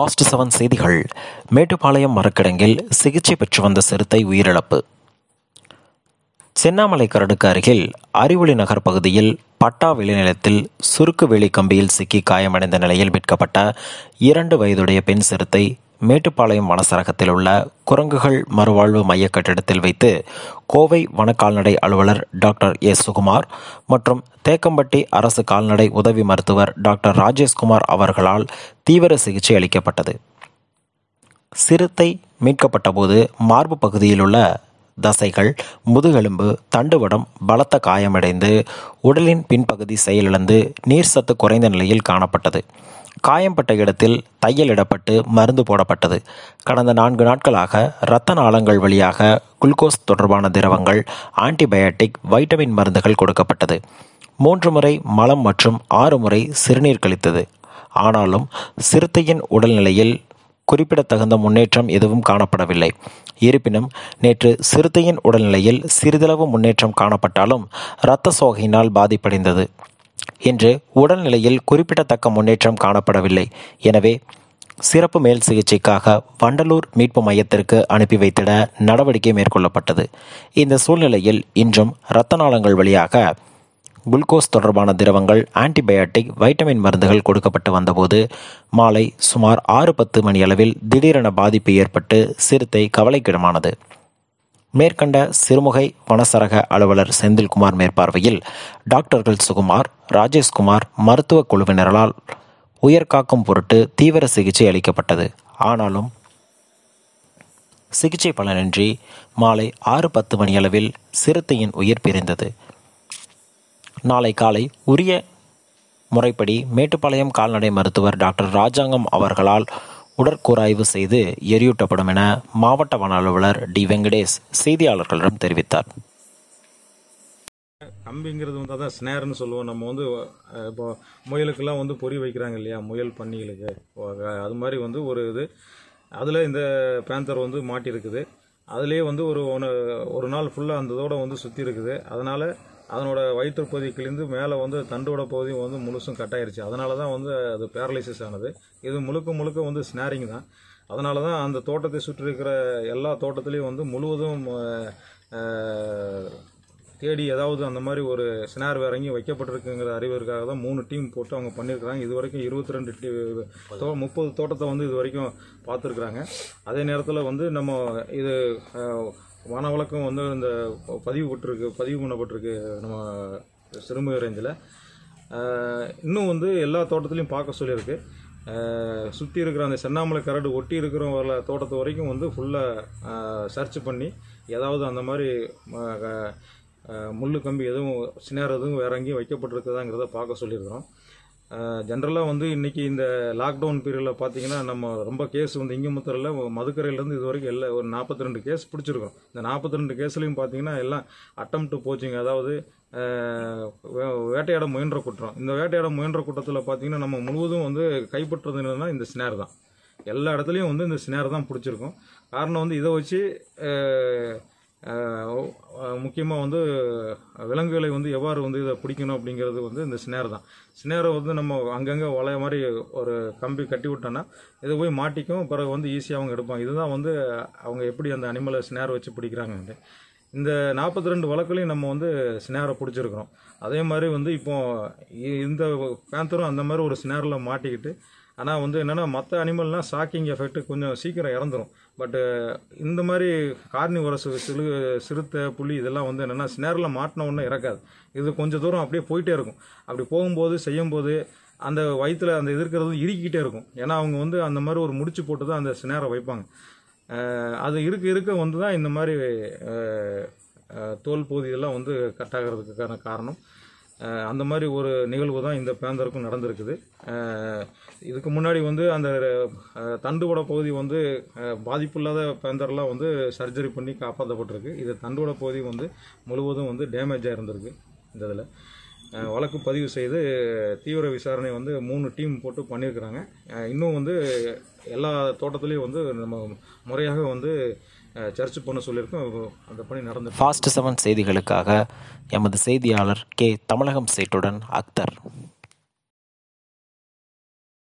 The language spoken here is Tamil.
ஃபாஸ்ட் செவன் செய்திகள் மேட்டுப்பாளையம் மரக்கிடங்கில் சிகிச்சை பெற்று வந்த சிறுத்தை உயிரிழப்பு சென்னாமலை கரடுக்கு அருகில் அறிவொளி நகர் பகுதியில் பட்டா வெளிநிலத்தில் சுருக்கு வெளி கம்பியில் சிக்கி காயமடைந்த நிலையில் விற்கப்பட்ட இரண்டு வயதுடைய பெண் சிறுத்தை மேட்டுப்பாளையம் வனசரகத்தில் உள்ள குரங்குகள் மறுவாழ்வு மைய கட்டிடத்தில் வைத்து கோவை வனக்கால்நடை அலுவலர் டாக்டர் ஏ சுகுமார் மற்றும் தேக்கம்பட்டி அரசு கால்நடை உதவி மருத்துவர் டாக்டர் ராஜேஷ்குமார் அவர்களால் தீவிர சிகிச்சை அளிக்கப்பட்டது சிறுத்தை மீட்கப்பட்டபோது மார்பு பகுதியில் உள்ள தசைகள் முதுகெலும்பு தண்டுவடம் பலத்த காயமடைந்து உடலின் பின்பகுதி செயலிழந்து நீர் சத்து குறைந்த நிலையில் காணப்பட்டது காயம்பட்ட இடத்தில் தையலிடப்பட்டு மருந்து போடப்பட்டது கடந்த நான்கு நாட்களாக இரத்த நாளங்கள் வழியாக குளுக்கோஸ் தொடர்பான திரவங்கள் ஆன்டிபயாட்டிக் வைட்டமின் மருந்துகள் கொடுக்கப்பட்டது மூன்று முறை மலம் மற்றும் ஆறு முறை சிறுநீர் கழித்தது ஆனாலும் சிறுத்தையின் உடல்நிலையில் குறிப்பிடத்தகுந்த முன்னேற்றம் எதுவும் காணப்படவில்லை இருப்பினும் நேற்று சிறுத்தையின் உடல்நிலையில் சிறிதளவு முன்னேற்றம் காணப்பட்டாலும் இரத்த சோகையினால் பாதிப்படைந்தது இன்று உடல்நிலையில் குறிப்பிடத்தக்க முன்னேற்றம் காணப்படவில்லை எனவே சிறப்பு மேல் சிகிச்சைக்காக வண்டலூர் மீட்பு மையத்திற்கு அனுப்பி வைத்திட நடவடிக்கை மேற்கொள்ளப்பட்டது இந்த சூழ்நிலையில் இன்றும் இரத்த நாளங்கள் வழியாக குளுக்கோஸ் தொடர்பான திரவங்கள் ஆன்டிபயாட்டிக் வைட்டமின் மருந்துகள் கொடுக்கப்பட்டு வந்தபோது மாலை சுமார் ஆறு பத்து மணி அளவில் திடீரென பாதிப்பு ஏற்பட்டு சிறுத்தை கவலைக்கிடமானது மேற்கண்ட சிறுமுகை வனசரக அலுவலர் செந்தில்குமார் மேற்பார்வையில் டாக்டர்கள் சுகுமார் ராஜேஷ்குமார் மருத்துவ குழுவினரால் உயர்காக்கும் பொருட்டு தீவிர சிகிச்சை அளிக்கப்பட்டது ஆனாலும் சிகிச்சை பலனின்றி மாலை ஆறு பத்து மணியளவில் சிறுத்தையின் உயிர் பிரிந்தது நாளை காலை உரிய முறைப்படி மேட்டுப்பாளையம் கால்நடை மருத்துவர் டாக்டர் ராஜாங்கம் அவர்களால் உடற்கூராய்வு செய்து எரியூட்டப்படும் என மாவட்ட வன அலுவலர் டி வெங்கடேஷ் செய்தியாளர்களிடம் தெரிவித்தார் கம்பிங்கிறது வந்து அதான் ஸ்னேர்னு சொல்லுவோம் நம்ம வந்து இப்போ முயலுக்கெல்லாம் வந்து பொறி வைக்கிறாங்க இல்லையா முயல் பண்ணிகளுக்கு அது மாதிரி வந்து ஒரு இது அதில் இந்த பேந்தர் வந்து மாட்டியிருக்குது அதுலேயே வந்து ஒரு ஒன்று ஒரு நாள் ஃபுல்லாக அந்த இதோட வந்து சுற்றி இருக்குது அதனால் அதனோட கிழிந்து மேலே வந்து தண்டோட பகுதியும் வந்து முழுசும் கட்டாயிருச்சு அதனால தான் வந்து அது பேரலைசிஸ் ஆனது இது முழுக்க முழுக்க வந்து ஸ்னாரிங் தான் அதனால தான் அந்த தோட்டத்தை சுற்றி இருக்கிற எல்லா தோட்டத்துலேயும் வந்து முழுவதும் தேடி ஏதாவது அந்த மாதிரி ஒரு ஸ்னார் இறங்கி வைக்கப்பட்டிருக்குங்கிற அறிவிற்காக தான் மூணு டீம் போட்டு அவங்க பண்ணியிருக்கிறாங்க இது வரைக்கும் இருபத்தி ரெண்டு டீ முப்பது தோட்டத்தை வந்து இது வரைக்கும் பார்த்துருக்குறாங்க அதே நேரத்தில் வந்து நம்ம இது வழக்கம் வந்து இந்த பதிவு பட்டிருக்கு பதிவு பண்ணப்பட்டிருக்கு நம்ம சிறுமுக ரேஞ்சில் இன்னும் வந்து எல்லா தோட்டத்துலேயும் பார்க்க சொல்லியிருக்கு சுற்றி இருக்கிற அந்த சென்னாமலை கரடு ஒட்டி இருக்கிற வர தோட்டத்து வரைக்கும் வந்து ஃபுல்லாக சர்ச் பண்ணி ஏதாவது அந்த மாதிரி முள் கம்பி எதுவும் சினார் எதுவும் வேற எங்கேயும் வைக்கப்பட்டிருக்குதாங்கிறத பார்க்க சொல்லியிருக்கிறோம் ஜென்ரலாக வந்து இன்றைக்கி இந்த லாக்டவுன் பீரியடில் பார்த்தீங்கன்னா நம்ம ரொம்ப கேஸ் வந்து முத்திரையில் மதுக்கரையிலேருந்து இது வரைக்கும் எல்லா ஒரு நாற்பத்தி ரெண்டு கேஸ் பிடிச்சிருக்கோம் இந்த நாற்பத்தி ரெண்டு கேஸ்லையும் பார்த்தீங்கன்னா எல்லாம் அட்டம் டு போச்சிங் அதாவது வேட்டையாட முயன்ற குற்றம் இந்த வேட்டையாட முயன்ற குற்றத்தில் பார்த்தீங்கன்னா நம்ம முழுவதும் வந்து கைப்பற்றுறது என்னன்னா இந்த ஸ்னேர் தான் எல்லா இடத்துலையும் வந்து இந்த ஸ்னேர் தான் பிடிச்சிருக்கும் காரணம் வந்து இதை வச்சு முக்கியமாக வந்து விலங்குகளை வந்து எவ்வாறு வந்து இதை பிடிக்கணும் அப்படிங்கிறது வந்து இந்த ஸ்னேர் தான் ஸ்னேரை வந்து நம்ம அங்கங்கே வளைய மாதிரி ஒரு கம்பி கட்டி விட்டோன்னா இதை போய் மாட்டிக்கும் பிறகு வந்து ஈஸியாக அவங்க எடுப்பாங்க இதுதான் வந்து அவங்க எப்படி அந்த அனிமலை ஸ்னேர் வச்சு பிடிக்கிறாங்க இந்த நாற்பத்தி ரெண்டு வழக்குலையும் நம்ம வந்து ஸ்னேரை பிடிச்சிருக்கிறோம் அதே மாதிரி வந்து இப்போது இந்த பேந்தரும் அந்த மாதிரி ஒரு ஸ்னேரில் மாட்டிக்கிட்டு ஆனால் வந்து என்னென்னா மற்ற அனிமல்னால் ஷாக்கிங் எஃபெக்ட் கொஞ்சம் சீக்கிரம் இறந்துடும் பட்டு இந்த மாதிரி கார்னிவரஸ் சிறு சிறுத்தை புலி இதெல்லாம் வந்து என்னென்னா ஸ்னேரில் மாட்டின ஒன்றும் இறக்காது இது கொஞ்சம் தூரம் அப்படியே போயிட்டே இருக்கும் அப்படி போகும்போது செய்யும்போது அந்த வயிற்றில் அந்த எதிர்க்கிறது இறுக்கிட்டே இருக்கும் ஏன்னா அவங்க வந்து அந்த மாதிரி ஒரு முடிச்சு போட்டு தான் அந்த ஸ்னேரை வைப்பாங்க அது இருக்க இருக்க வந்து தான் இந்த மாதிரி தோல் பகுதியெல்லாம் வந்து கட்டாகிறதுக்கான காரணம் அந்த மாதிரி ஒரு நிகழ்வு தான் இந்த பேந்தருக்கும் நடந்திருக்குது இதுக்கு முன்னாடி வந்து அந்த தண்டுவட பகுதி வந்து பாதிப்பில்லாத பேந்தர்லாம் வந்து சர்ஜரி பண்ணி காப்பாற்றப்பட்டிருக்கு இது தண்டுவட பகுதி வந்து முழுவதும் வந்து டேமேஜாக இருந்திருக்கு இந்த இதில் வழக்கு பதிவு செய்து தீவிர விசாரணை வந்து மூணு டீம் போட்டு பண்ணியிருக்கிறாங்க இன்னும் வந்து எல்லா தோட்டத்துலேயும் வந்து நம்ம முறையாக வந்து சர்ச்சு போன சொல்லியிருக்கோம் அந்த பணி நடந்து ஃபாஸ்ட் செவன் செய்திகளுக்காக எமது செய்தியாளர் கே தமிழகம் சேட்டுடன் அக்தர்